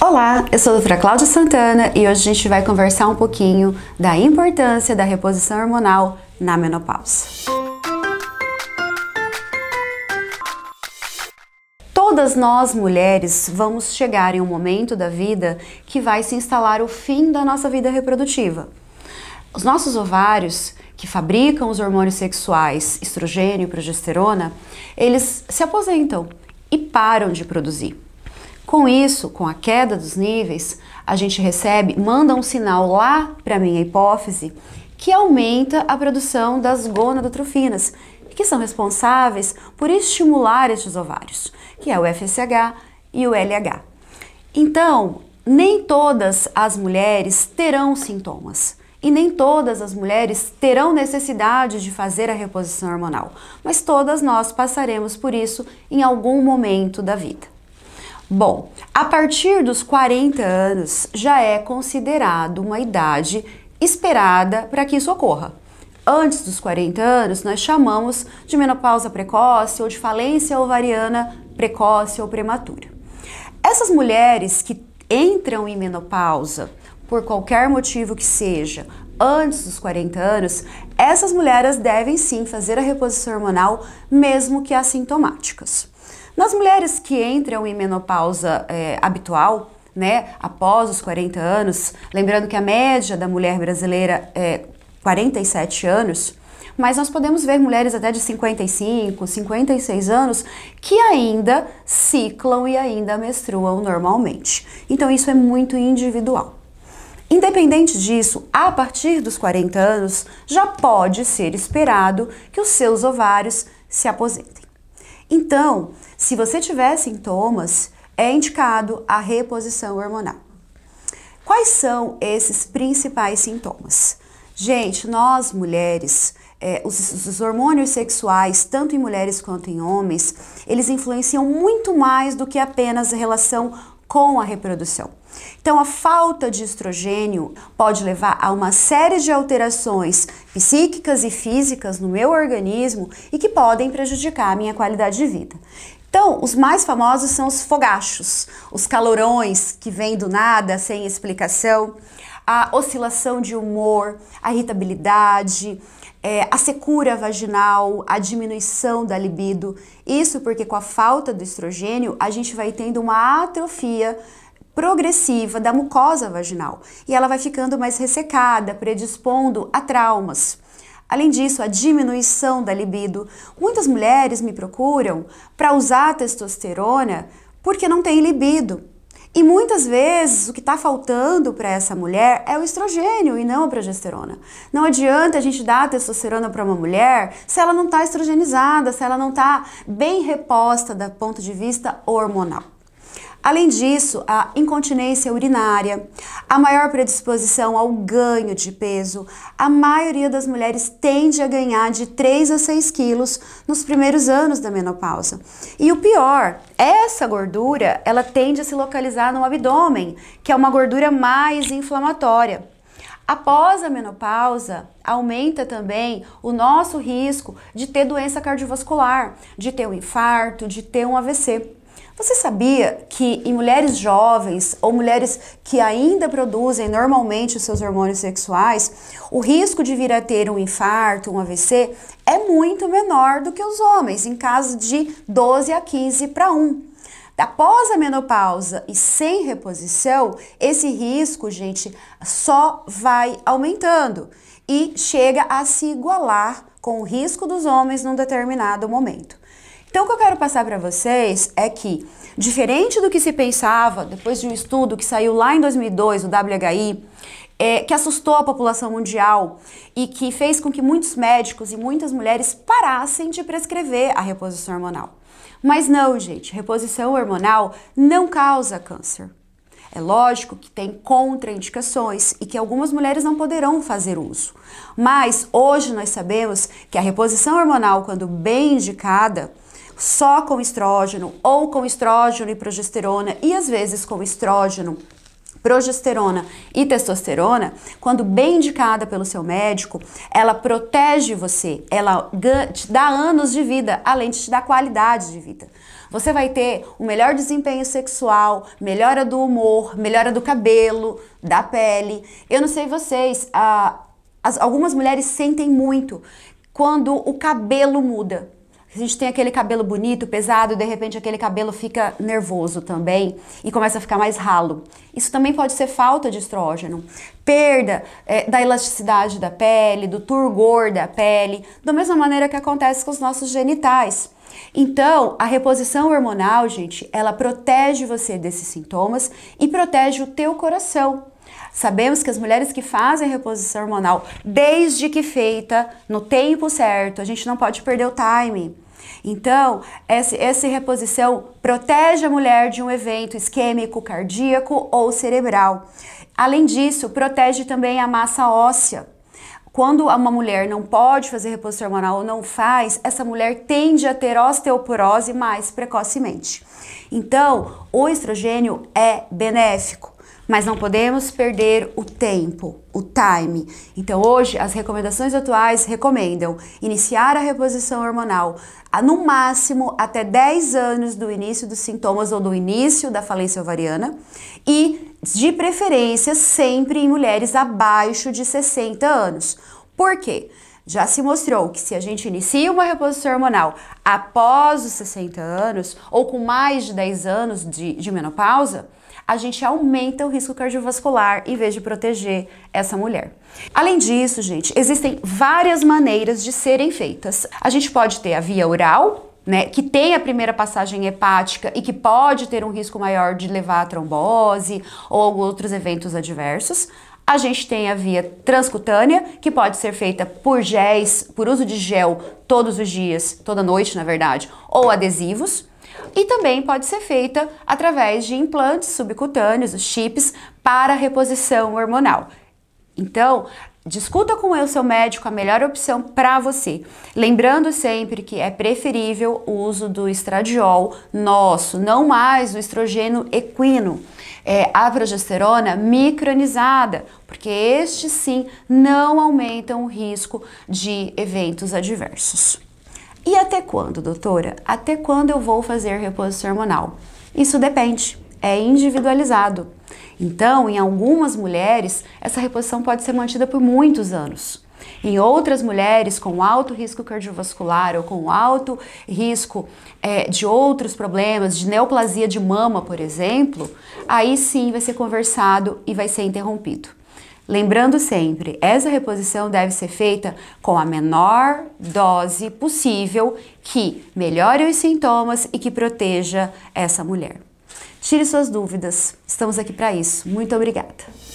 Olá, eu sou a doutora Cláudia Santana e hoje a gente vai conversar um pouquinho da importância da reposição hormonal na menopausa. Todas nós mulheres vamos chegar em um momento da vida que vai se instalar o fim da nossa vida reprodutiva. Os nossos ovários, que fabricam os hormônios sexuais, estrogênio e progesterona, eles se aposentam e param de produzir. Com isso, com a queda dos níveis, a gente recebe, manda um sinal lá para a minha hipófise que aumenta a produção das gonadotrofinas, que são responsáveis por estimular estes ovários, que é o FSH e o LH. Então, nem todas as mulheres terão sintomas. E nem todas as mulheres terão necessidade de fazer a reposição hormonal, mas todas nós passaremos por isso em algum momento da vida. Bom, a partir dos 40 anos já é considerado uma idade esperada para que isso ocorra. Antes dos 40 anos, nós chamamos de menopausa precoce ou de falência ovariana precoce ou prematura. Essas mulheres que entram em menopausa por qualquer motivo que seja, antes dos 40 anos, essas mulheres devem sim fazer a reposição hormonal, mesmo que assintomáticas. Nas mulheres que entram em menopausa é, habitual, né, após os 40 anos, lembrando que a média da mulher brasileira é 47 anos, mas nós podemos ver mulheres até de 55, 56 anos que ainda ciclam e ainda menstruam normalmente. Então isso é muito individual. Independente disso, a partir dos 40 anos, já pode ser esperado que os seus ovários se aposentem. Então, se você tiver sintomas, é indicado a reposição hormonal. Quais são esses principais sintomas? Gente, nós mulheres, é, os, os, hormônios sexuais, tanto em mulheres quanto em homens, eles influenciam muito mais do que apenas a relação com a reprodução. Então, a falta de estrogênio pode levar a uma série de alterações psíquicas e físicas no meu organismo e que podem prejudicar a minha qualidade de vida. Então, os mais famosos são os fogachos, os calorões que vêm do nada, sem explicação, a oscilação de humor, a irritabilidade, é, a secura vaginal, a diminuição da libido. Isso porque com a falta do estrogênio a gente vai tendo uma atrofia progressiva da mucosa vaginal e ela vai ficando mais ressecada, predispondo a traumas. Além disso, a diminuição da libido. Muitas mulheres me procuram para usar testosterona porque não tem libido. E muitas vezes o que está faltando para essa mulher é o estrogênio e não a progesterona. Não adianta a gente dar a testosterona para uma mulher se ela não está estrogenizada, se ela não está bem reposta do ponto de vista hormonal. Além disso, a incontinência urinária, a maior predisposição ao ganho de peso. A maioria das mulheres tende a ganhar de 3 a 6 quilos nos primeiros anos da menopausa. E o pior, essa gordura, ela tende a se localizar no abdômen, que é uma gordura mais inflamatória. Após a menopausa, aumenta também o nosso risco de ter doença cardiovascular, de ter um infarto, de ter um AVC. Você sabia que em mulheres jovens ou mulheres que ainda produzem normalmente os seus hormônios sexuais, o risco de vir a ter um infarto, um AVC, é muito menor do que os homens, em caso de 12 a 15 para 1. Após a menopausa e sem reposição, esse risco, gente, só vai aumentando e chega a se igualar com o risco dos homens num determinado momento. Então, o que eu quero passar para vocês é que, diferente do que se pensava depois de um estudo que saiu lá em 2002, o WHI, é, que assustou a população mundial e que fez com que muitos médicos e muitas mulheres parassem de prescrever a reposição hormonal. Mas não, gente, reposição hormonal não causa câncer. É lógico que tem contraindicações e que algumas mulheres não poderão fazer uso. Mas hoje nós sabemos que a reposição hormonal, quando bem indicada, só com estrógeno ou com estrógeno e progesterona e às vezes com estrógeno progesterona e testosterona, quando bem indicada pelo seu médico, ela protege você, ela te dá anos de vida, além de te dar qualidade de vida. Você vai ter o um melhor desempenho sexual, melhora do humor, melhora do cabelo, da pele. Eu não sei vocês, ah, as, algumas mulheres sentem muito quando o cabelo muda a gente tem aquele cabelo bonito, pesado, e de repente aquele cabelo fica nervoso também e começa a ficar mais ralo. Isso também pode ser falta de estrógeno, perda é, da elasticidade da pele, do turgor da pele, da mesma maneira que acontece com os nossos genitais. Então, a reposição hormonal, gente, ela protege você desses sintomas e protege o teu coração. Sabemos que as mulheres que fazem reposição hormonal, desde que feita, no tempo certo, a gente não pode perder o timing. Então, essa, essa reposição protege a mulher de um evento isquêmico, cardíaco ou cerebral. Além disso, protege também a massa óssea. Quando uma mulher não pode fazer reposição hormonal ou não faz, essa mulher tende a ter osteoporose mais precocemente. Então, o estrogênio é benéfico mas não podemos perder o tempo, o time. Então, hoje, as recomendações atuais recomendam iniciar a reposição hormonal a, no máximo até 10 anos do início dos sintomas ou do início da falência ovariana e, de preferência, sempre em mulheres abaixo de 60 anos. Por quê? Já se mostrou que se a gente inicia uma reposição hormonal após os 60 anos ou com mais de 10 anos de, de menopausa, a gente aumenta o risco cardiovascular em vez de proteger essa mulher. Além disso, gente, existem várias maneiras de serem feitas. A gente pode ter a via oral, né, que tem a primeira passagem hepática e que pode ter um risco maior de levar a trombose ou outros eventos adversos. A gente tem a via transcutânea, que pode ser feita por géis, por uso de gel todos os dias, toda noite, na verdade, ou adesivos. E também pode ser feita através de implantes subcutâneos, os chips, para reposição hormonal. Então, discuta com o seu médico a melhor opção para você. Lembrando sempre que é preferível o uso do estradiol nosso, não mais do estrogênio equino. É, a progesterona micronizada, porque estes sim não aumentam o risco de eventos adversos. E até quando, doutora? Até quando eu vou fazer reposição hormonal? Isso depende, é individualizado. Então, em algumas mulheres, essa reposição pode ser mantida por muitos anos. Em outras mulheres com alto risco cardiovascular ou com alto risco é, de outros problemas, de neoplasia de mama, por exemplo, aí sim vai ser conversado e vai ser interrompido. Lembrando sempre, essa reposição deve ser feita com a menor dose possível que melhore os sintomas e que proteja essa mulher. Tire suas dúvidas, estamos aqui para isso. Muito obrigada.